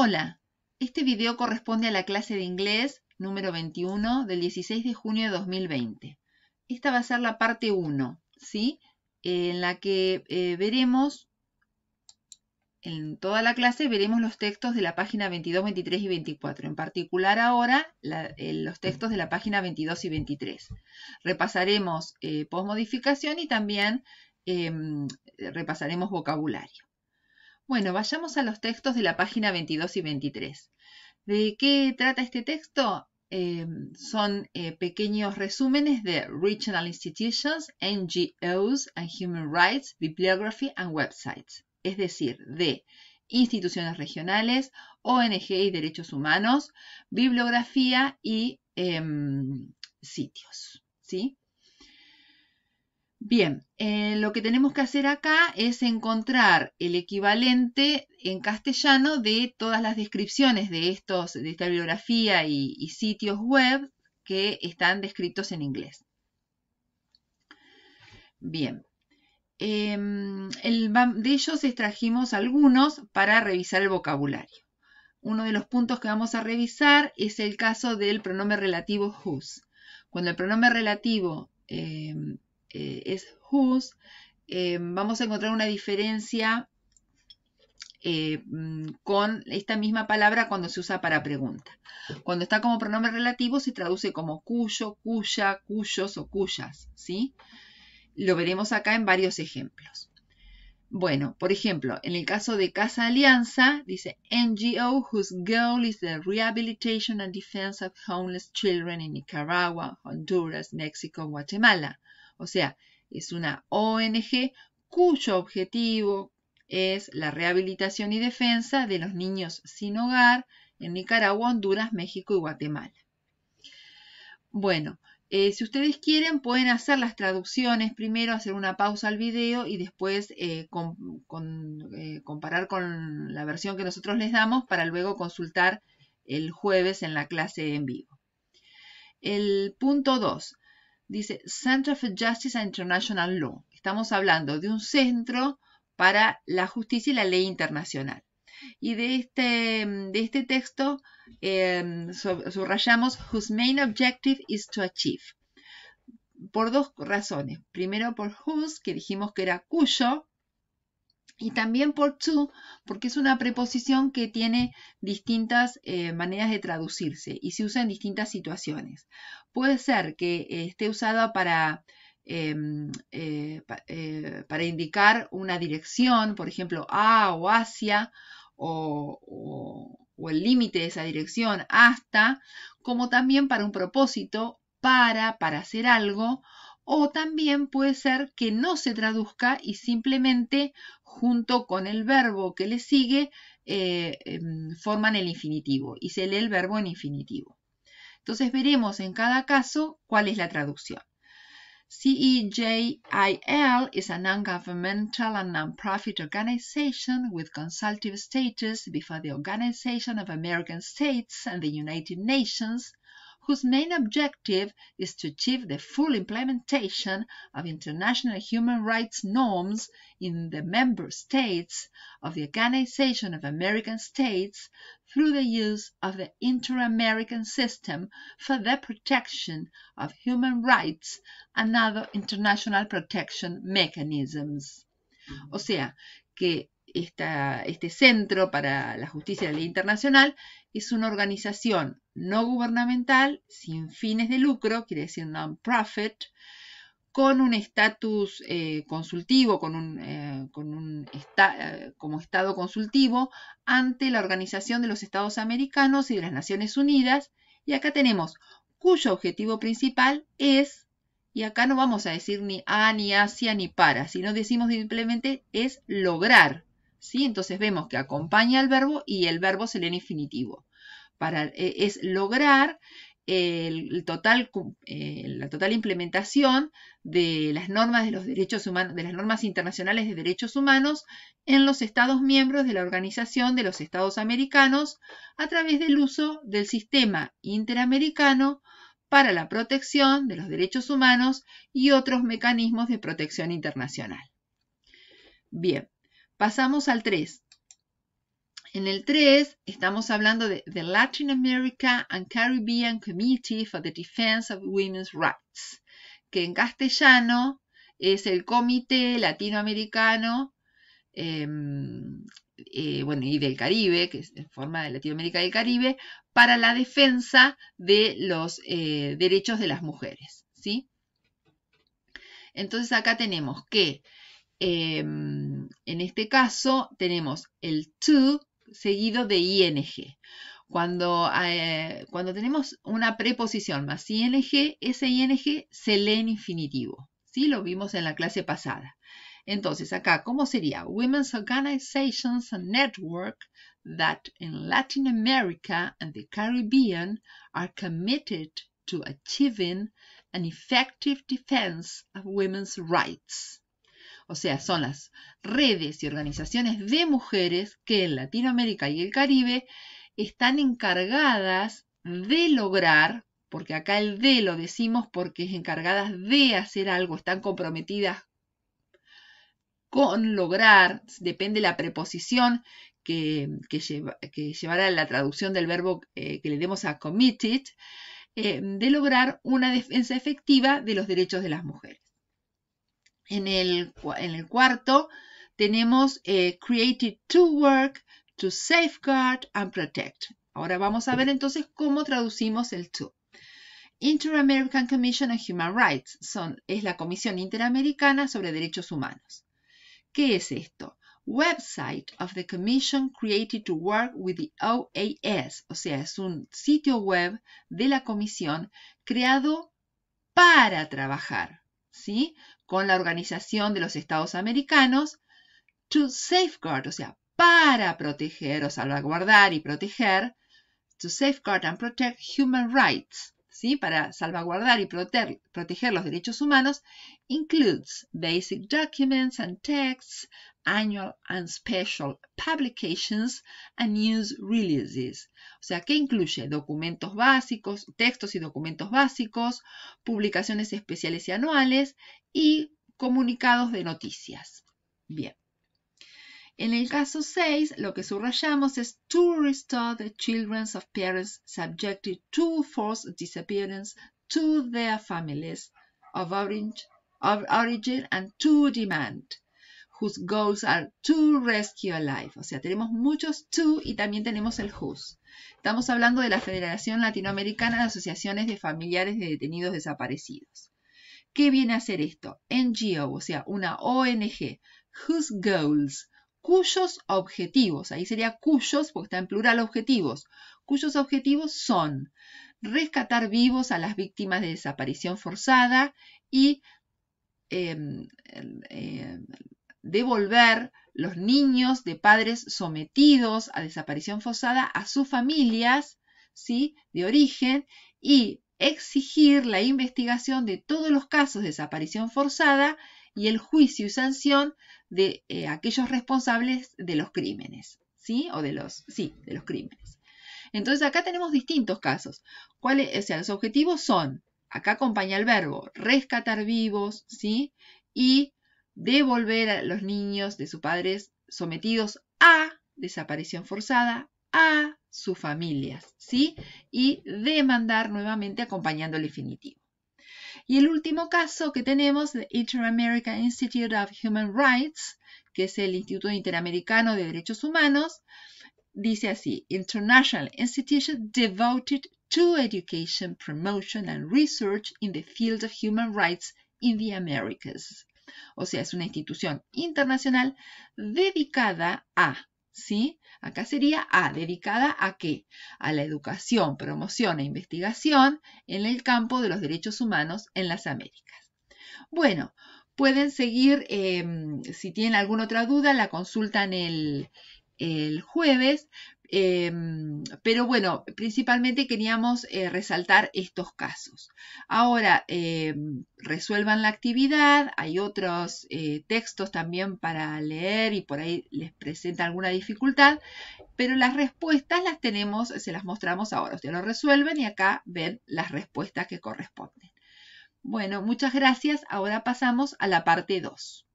Hola, este video corresponde a la clase de inglés número 21 del 16 de junio de 2020. Esta va a ser la parte 1, ¿sí? En la que eh, veremos, en toda la clase veremos los textos de la página 22, 23 y 24. En particular ahora, eh, los textos de la página 22 y 23. Repasaremos eh, postmodificación y también em, repasaremos vocabulario. Bueno, vayamos a los textos de la página 22 y 23. ¿De qué trata este texto? Eh, son eh, pequeños resúmenes de Regional Institutions, NGOs and Human Rights, Bibliography and Websites, es decir, de instituciones regionales, ONG y derechos humanos, bibliografía y em, sitios. ¿sí? Bien, eh, lo que tenemos que hacer acá es encontrar el equivalente en castellano de todas las descripciones de, estos, de esta bibliografía y, sitios web que están descritos en inglés. Bien, em, de ellos extrajimos algunos para revisar el vocabulario. Uno de los puntos que vamos a revisar es el caso del pronombre relativo whose. Cuando el pronombre relativo... Em, eh, es whose, eh, vamos a encontrar una diferencia eh, mm, con esta misma palabra cuando se usa para pregunta. Cuando está como pronombre relativo se traduce como cuyo, cuya, cuyos o cuyas, ¿sí? Lo veremos acá en varios ejemplos. Bueno, por ejemplo, en el caso de Casa Alianza, dice NGO whose goal is the rehabilitation and defense of homeless children in Nicaragua, Honduras, México, Guatemala. O sea, es una ONG cuyo objetivo es la rehabilitación y defensa de los niños sin hogar en Nicaragua, Honduras, México y Guatemala. Bueno, eh, si ustedes quieren, pueden hacer las traducciones primero, hacer una pausa al video y después eh, eh, comparar con la versión que nosotros les damos para luego consultar el jueves en la clase en vivo. El punto 2 dice Center for Justice and International Law. Estamos hablando de un centro para la justicia y la ley internacional. Y de este, mm, de este texto em, subrayamos whose main objective is to achieve. Por dos razones. Primero por whose, que dijimos que era cuyo, y también por to, porque es una preposición que tiene distintas eh, maneras de traducirse y se usa en distintas situaciones. Puede ser que eh, esté usada para, em, eh, para indicar una dirección, por ejemplo, a o hacia, o, el límite de esa dirección, hasta, como también para un propósito, para, para hacer algo, o también puede ser que no se traduzca y simplemente junto con el verbo que le sigue eh, em, forman el infinitivo y se lee el verbo en infinitivo. Entonces veremos en cada caso cuál es la traducción. CEJIL is a non-governmental and non-profit organization with consultative status before the Organization of American States and the United Nations whose main objective is to achieve the full implementation of international human rights norms in the member states of the Organization of American States through the use of the inter-American system for the protection of human rights and other international protection mechanisms. O sea, que este Centro para la Justicia y la Ley Internacional es una organización no gubernamental, sin fines de lucro, quiere decir non-profit, con un estatus eh, consultivo, con un, eh, eh, como Estado consultivo ante la Organización de los Estados Americanos y de las Naciones Unidas. Y acá tenemos cuyo objetivo principal es, y acá no vamos a decir ni a, ni hacia, ni para, sino decimos simplemente es lograr entonces vemos que acompaña al verbo y el verbo se lee en infinitivo. Para, eh, es lograr eh, el total, eh, la total implementación de las normas de los derechos humanos, de las normas internacionales de derechos humanos en los Estados miembros de la Organización de los Estados Americanos a través del uso del sistema interamericano para la protección de los derechos humanos y otros mecanismos de protección internacional. Bien, Pasamos al 3. En el 3 estamos hablando de The Latin America and Caribbean Committee for the Defense of Women's Rights, que en castellano es el Comité Latinoamericano em, eh, bueno, y del Caribe, que es en forma de Latinoamérica y del Caribe, para la defensa de los eh, derechos de las mujeres. ¿sí? Entonces acá tenemos que Em, en este caso tenemos el to seguido de ing. Eh, cuando, tenemos una preposición más ing, ese ing se lee en infinitivo. ¿sí? Lo vimos en la clase pasada. Entonces, acá, ¿cómo sería? Women's organizations and network that in Latin America and the Caribbean are committed to achieving an effective defense of women's rights o sea, son las redes y organizaciones de mujeres que en Latinoamérica y el Caribe están encargadas de lograr, porque acá el de lo decimos porque es encargadas de hacer algo, están comprometidas con lograr, depende la preposición que, que, llevará la traducción del verbo eh, que le demos a committed, eh, de lograr una defensa efectiva de los derechos de las mujeres. En el, cuarto tenemos eh, created to work, to safeguard and protect. Ahora vamos a ver entonces cómo traducimos el to. Inter-American Commission on Human Rights es la Comisión Interamericana sobre Derechos Humanos. ¿Qué es esto? Website of the Commission created to work with the OAS, o sea, es un sitio web de la Comisión creado para trabajar con la Organización de los Estados Americanos, to safeguard, o sea, para proteger o salvaguardar y proteger, to safeguard and protect human rights, ¿sí? para salvaguardar y proteger los derechos humanos, includes basic documents and texts, annual and special publications and news releases. O sea, que incluye documentos básicos, textos y documentos básicos, publicaciones especiales y anuales y comunicados de noticias. Bien. En el caso 6, lo que subrayamos es to restore the children of parents subjected to forced disappearance to their families of origin, and to demand, whose goals are to rescue a life. O sea, tenemos muchos to y también tenemos el whose. Estamos hablando de la Federación Latinoamericana de Asociaciones de Familiares de Detenidos Desaparecidos. ¿Qué viene a hacer esto? NGO, o sea, una ONG, whose goals cuyos objetivos, ahí sería cuyos, porque está en plural objetivos, cuyos objetivos son rescatar vivos a las víctimas de desaparición forzada y em, em, devolver los niños de padres sometidos a desaparición forzada a sus familias ¿sí? de origen y exigir la investigación de todos los casos de desaparición forzada y el juicio y sanción de eh, aquellos responsables de los crímenes, ¿sí? O de los, sí, de los crímenes. Entonces acá tenemos distintos casos. ¿Cuáles, o sea, los objetivos son, acá acompaña el verbo, rescatar vivos, ¿sí? Y devolver a los niños de sus padres sometidos a desaparición forzada, a sus familias, ¿sí? Y demandar nuevamente acompañando el infinitivo. Y el último caso que tenemos, el Inter-American Institute of Human Rights, que es el Instituto Interamericano de Derechos Humanos, dice así, International Institution devoted to education, promotion and research in the field of human rights in the Americas. O sea, es una institución internacional dedicada a, ¿sí? Acá sería A, ah, dedicada a qué? A la educación, promoción e investigación en el campo de los derechos humanos en las Américas. Bueno, pueden seguir, em, si tienen alguna otra duda, la consultan el, el jueves, Em, pero bueno, principalmente queríamos eh, resaltar estos casos. Ahora, em, resuelvan la actividad, hay otros eh, textos también para leer y por ahí les presenta alguna dificultad, pero las respuestas las tenemos, se las mostramos ahora. Ustedes lo resuelven y acá ven las respuestas que corresponden. Bueno, muchas gracias. Ahora pasamos a la parte 2.